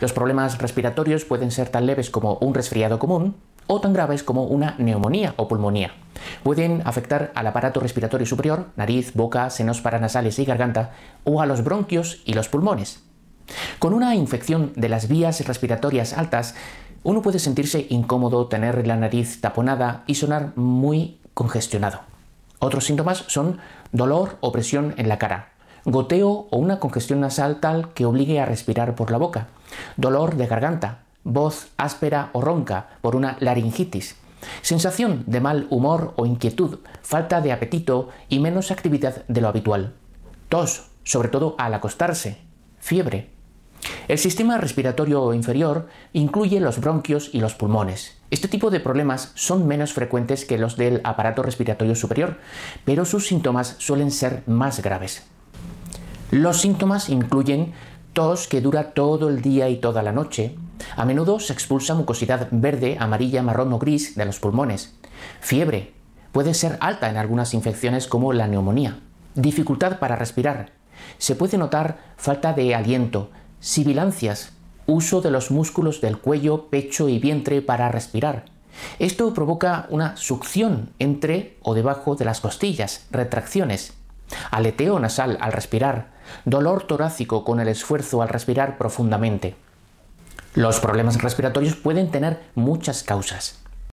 Los problemas respiratorios pueden ser tan leves como un resfriado común o tan graves como una neumonía o pulmonía. Pueden afectar al aparato respiratorio superior, nariz, boca, senos paranasales y garganta, o a los bronquios y los pulmones. Con una infección de las vías respiratorias altas, uno puede sentirse incómodo, tener la nariz taponada y sonar muy congestionado. Otros síntomas son dolor o presión en la cara, goteo o una congestión nasal tal que obligue a respirar por la boca, dolor de garganta, voz áspera o ronca por una laringitis, sensación de mal humor o inquietud, falta de apetito y menos actividad de lo habitual, tos, sobre todo al acostarse, fiebre. El sistema respiratorio inferior incluye los bronquios y los pulmones. Este tipo de problemas son menos frecuentes que los del aparato respiratorio superior, pero sus síntomas suelen ser más graves. Los síntomas incluyen tos que dura todo el día y toda la noche. A menudo se expulsa mucosidad verde, amarilla, marrón o gris de los pulmones. Fiebre. Puede ser alta en algunas infecciones como la neumonía. Dificultad para respirar. Se puede notar falta de aliento, sibilancias, uso de los músculos del cuello, pecho y vientre para respirar. Esto provoca una succión entre o debajo de las costillas, retracciones, aleteo nasal al respirar, dolor torácico con el esfuerzo al respirar profundamente. Los problemas respiratorios pueden tener muchas causas.